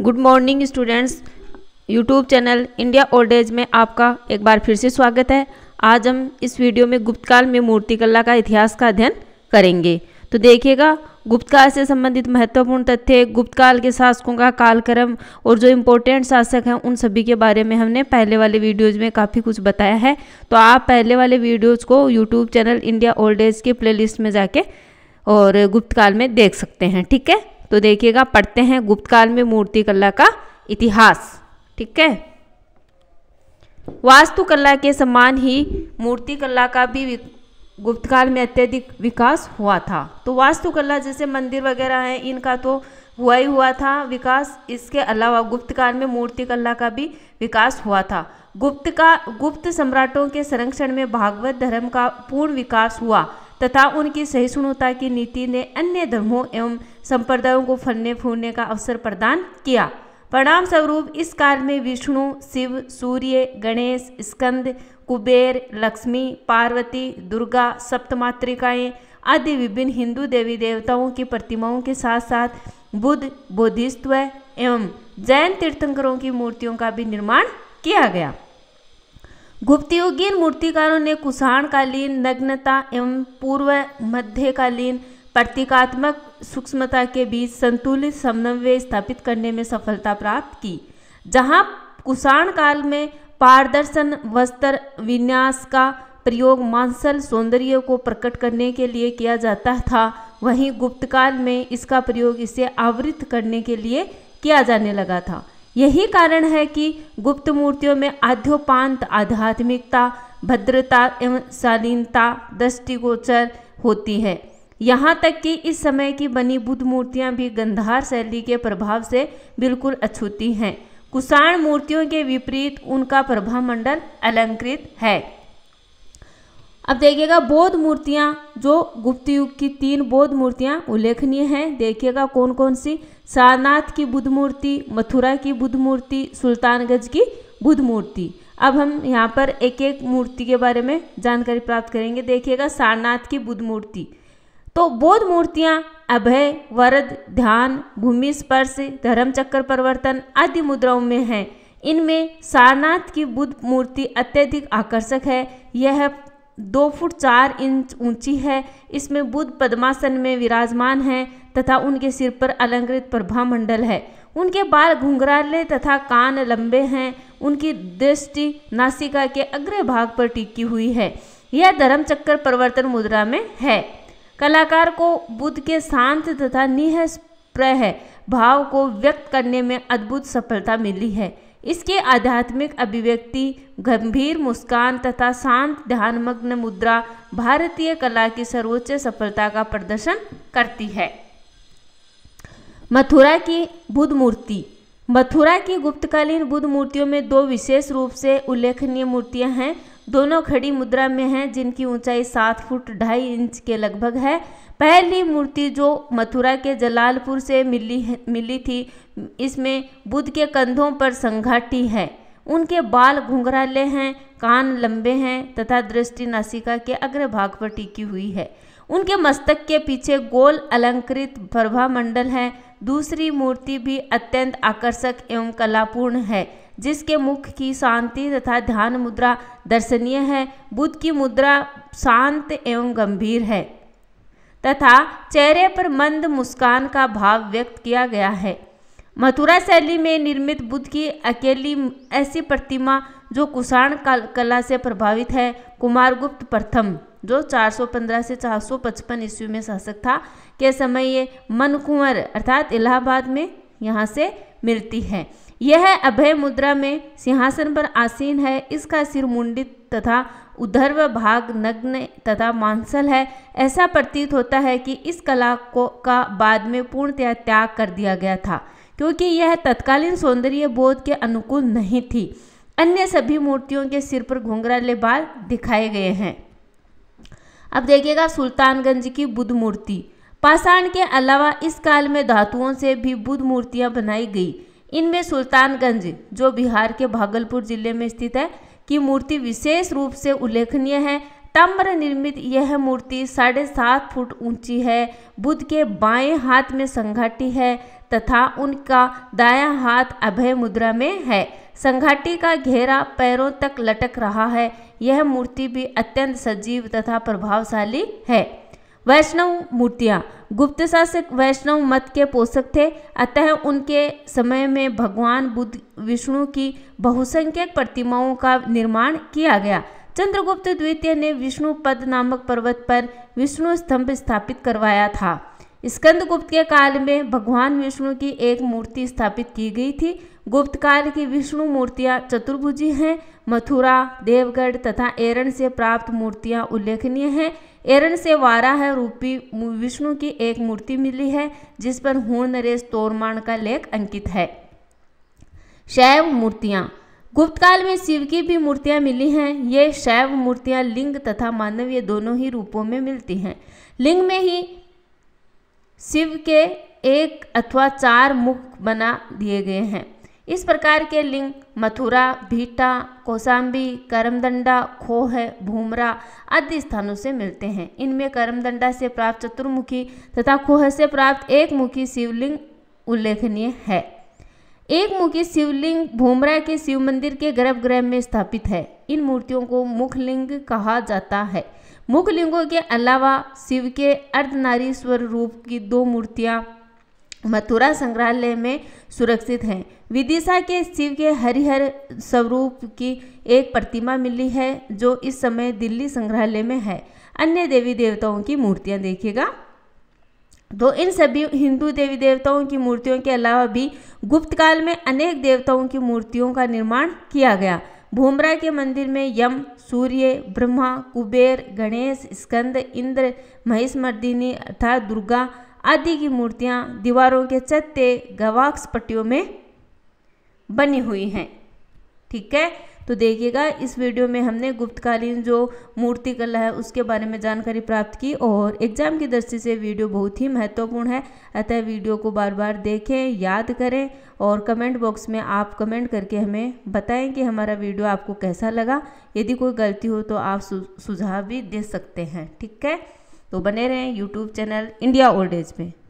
good morning students YouTube channel India old age में आपका एक बार फिर से स्वागत है आज हम इस वीडियो में गुप्तकाल में मूर्तिकला का इतिहास का अध्ययन करेंगे तो देखिएगा गुप्तकाल से संबंधित महत्वपूर्ण तथ्य गुप्तकाल के शासकों का कालक्रम और जो इम्पोर्टेंट शासक हैं उन सभी के बारे में हमने पहले वाले वीडियोज़ में काफ़ी कुछ बताया है तो आप पहले वाले वीडियोज़ को YouTube channel India old age के प्ले में जाके और गुप्तकाल में देख सकते हैं ठीक है तो देखिएगा पढ़ते हैं गुप्त काल में मूर्तिकला का इतिहास ठीक है वास्तुकला के समान ही मूर्तिकला का भी गुप्त काल में अत्यधिक विकास हुआ था तो वास्तुकला जैसे मंदिर वगैरह हैं इनका तो हुआ ही हुआ था विकास इसके अलावा गुप्त काल में मूर्तिकला का भी विकास हुआ था गुप्त का गुप्त सम्राटों के संरक्षण में भागवत धर्म का पूर्ण विकास हुआ तथा उनकी सहिष्णुता की नीति ने अन्य धर्मों एवं संप्रदायों को फलने फूलने का अवसर प्रदान किया परिणाम स्वरूप इस काल में विष्णु शिव सूर्य गणेश स्कंद कुबेर लक्ष्मी पार्वती दुर्गा सप्तमातृकाएँ आदि विभिन्न हिंदू देवी देवताओं की प्रतिमाओं के साथ साथ बुद्ध बोधिस्व एवं जैन तीर्थंकरों की मूर्तियों का भी निर्माण किया गया युगीन मूर्तिकारों ने कुषाणकालीन नग्नता एवं पूर्व मध्यकालीन प्रतीकात्मक सूक्ष्मता के बीच संतुलित समन्वय स्थापित करने में सफलता प्राप्त की जहाँ कुषाण काल में पारदर्शन वस्त्र विन्यास का प्रयोग मांसल सौंदर्य को प्रकट करने के लिए किया जाता था वहीं गुप्तकाल में इसका प्रयोग इसे आवृत करने के लिए किया जाने लगा था यही कारण है कि गुप्त मूर्तियों में आध्योपांत आध्यात्मिकता भद्रता एवं शालीनता दृष्टिगोचर होती है यहाँ तक कि इस समय की बनी बुद्ध मूर्तियाँ भी गंधार शैली के प्रभाव से बिल्कुल अछूती हैं कुषाण मूर्तियों के विपरीत उनका प्रभामंडल अलंकृत है अब देखिएगा बौद्ध मूर्तियाँ जो गुप्त युग की तीन बौद्ध मूर्तियाँ उल्लेखनीय हैं देखिएगा कौन कौन सी सारनाथ की बुद्ध मूर्ति मथुरा की बुद्ध मूर्ति सुल्तानगंज की बुद्ध मूर्ति अब हम यहाँ पर एक एक मूर्ति के बारे में जानकारी प्राप्त करेंगे देखिएगा सारनाथ की बुद्ध मूर्ति तो बौद्ध मूर्तियाँ अभय वरद ध्यान भूमि स्पर्श धर्म चक्कर परिवर्तन आदि मुद्राओं में हैं इनमें सारनाथ की बुद्ध मूर्ति अत्यधिक आकर्षक है यह दो फुट चार इंच ऊंची है इसमें बुद्ध पद्मासन में विराजमान है तथा उनके सिर पर अलंकृत प्रभा मंडल है उनके बाल घुंघराले तथा कान लंबे हैं उनकी दृष्टि नासिका के अग्र भाग पर टिकी हुई है यह धर्मचक्र प्रवर्तन मुद्रा में है कलाकार को बुद्ध के शांत तथा निःस्प्रह भाव को व्यक्त करने में अद्भुत सफलता मिली है इसके आध्यात्मिक अभिव्यक्ति गंभीर मुस्कान तथा शांत ध्यानमग्न मुद्रा भारतीय कला की सर्वोच्च सफलता का प्रदर्शन करती है मथुरा की बुद्ध मूर्ति मथुरा की गुप्तकालीन बुद्ध मूर्तियों में दो विशेष रूप से उल्लेखनीय मूर्तियां हैं दोनों खड़ी मुद्रा में हैं जिनकी ऊंचाई सात फुट ढाई इंच के लगभग है पहली मूर्ति जो मथुरा के जलालपुर से मिली मिली थी इसमें बुद्ध के कंधों पर संघाटी है उनके बाल घुंघराले हैं कान लंबे हैं तथा दृष्टि नासिका के अग्रभाग पर टिकी हुई है उनके मस्तक के पीछे गोल अलंकृत प्रभा मंडल है दूसरी मूर्ति भी अत्यंत आकर्षक एवं कलापूर्ण है जिसके मुख की शांति तथा ध्यान मुद्रा दर्शनीय है बुद्ध की मुद्रा शांत एवं गंभीर है तथा चेहरे पर मंद मुस्कान का भाव व्यक्त किया गया है मथुरा शैली में निर्मित बुद्ध की अकेली ऐसी प्रतिमा जो कुषाण कला से प्रभावित है कुमारगुप्त प्रथम जो 415 से 455 ईस्वी में शासक था के समय ये मन कुंवर अर्थात इलाहाबाद में यहाँ से मिलती है यह अभय मुद्रा में सिंहासन पर आसीन है इसका सिर मुंडित तथा उधर्व भाग नग्न तथा मांसल है ऐसा प्रतीत होता है कि इस कला को का बाद में पूर्णतया त्याग कर दिया गया था क्योंकि यह तत्कालीन सौंदर्य बोध के अनुकूल नहीं थी अन्य सभी मूर्तियों के सिर पर घुंघराले बाल दिखाए गए हैं अब देखिएगा सुल्तानगंज की बुद्ध मूर्ति पाषाण के अलावा इस काल में धातुओं से भी बुद्ध मूर्तियां बनाई गई इनमें सुल्तानगंज जो बिहार के भागलपुर जिले में स्थित है की मूर्ति विशेष रूप से उल्लेखनीय है ताम्र निर्मित यह मूर्ति साढ़े सात फुट ऊंची है बुद्ध के बाएं हाथ में संघाटी है तथा उनका दायां हाथ अभय मुद्रा में है संघाटी का घेरा पैरों तक लटक रहा है यह मूर्ति भी अत्यंत सजीव तथा प्रभावशाली है वैष्णव मूर्तियाँ गुप्त शासक वैष्णव मत के पोषक थे अतः उनके समय में भगवान बुद्ध विष्णु की बहुसंख्यक प्रतिमाओं का निर्माण किया गया चंद्रगुप्त द्वितीय ने विष्णु पद नामक पर्वत पर विष्णु स्तंभ स्थापित करवाया था स्कंदगुप्त के काल में भगवान विष्णु की एक मूर्ति स्थापित की गई थी गुप्त काल की विष्णु मूर्तियां चतुर्भुजी हैं मथुरा देवगढ़ तथा एरन से प्राप्त मूर्तियां उल्लेखनीय हैं एरन से वाराह रूपी विष्णु की एक मूर्ति मिली है जिस पर हूण नरेश तोरमाण का लेख अंकित है शैव मूर्तियां गुप्त काल में शिव की भी मूर्तियां मिली हैं ये शैव मूर्तियां लिंग तथा मानवीय दोनों ही रूपों में मिलती हैं लिंग में ही शिव के एक अथवा चार मुख बना दिए गए हैं इस प्रकार के लिंग मथुरा भीटा कोसाम्बी करमदंडा खोह भूमरा आदि स्थानों से मिलते हैं इनमें करमदंडा से प्राप्त चतुर्मुखी तथा खोह से प्राप्त एक मुखी शिवलिंग उल्लेखनीय है एक मुखी शिवलिंग भूमरा के शिव मंदिर के गर्भगृह में स्थापित है इन मूर्तियों को मुखलिंग कहा जाता है मुखलिंगों के अलावा शिव के अर्धनारी स्वरूप की दो मूर्तियाँ मथुरा संग्रहालय में सुरक्षित हैं विदिशा के शिव के हरिहर स्वरूप की एक प्रतिमा मिली है जो इस समय दिल्ली संग्रहालय में है अन्य देवी देवताओं की मूर्तियां देखिएगा तो इन सभी हिंदू देवी देवताओं की मूर्तियों के अलावा भी गुप्त काल में अनेक देवताओं की मूर्तियों का निर्माण किया गया भूमरा के मंदिर में यम सूर्य ब्रह्मा कुबेर गणेश स्कंद इंद्र महेश मर्दिनी अर्थात दुर्गा आदि की मूर्तियाँ दीवारों के चत्ते गवाक्स पट्टियों में बनी हुई हैं ठीक है तो देखिएगा इस वीडियो में हमने गुप्तकालीन जो मूर्ति कला है उसके बारे में जानकारी प्राप्त की और एग्जाम की दृष्टि से वीडियो बहुत ही महत्वपूर्ण है अतः वीडियो को बार बार देखें याद करें और कमेंट बॉक्स में आप कमेंट करके हमें बताएं कि हमारा वीडियो आपको कैसा लगा यदि कोई गलती हो तो आप सुझाव भी दे सकते हैं ठीक है तो बने रहें YouTube channel India old age में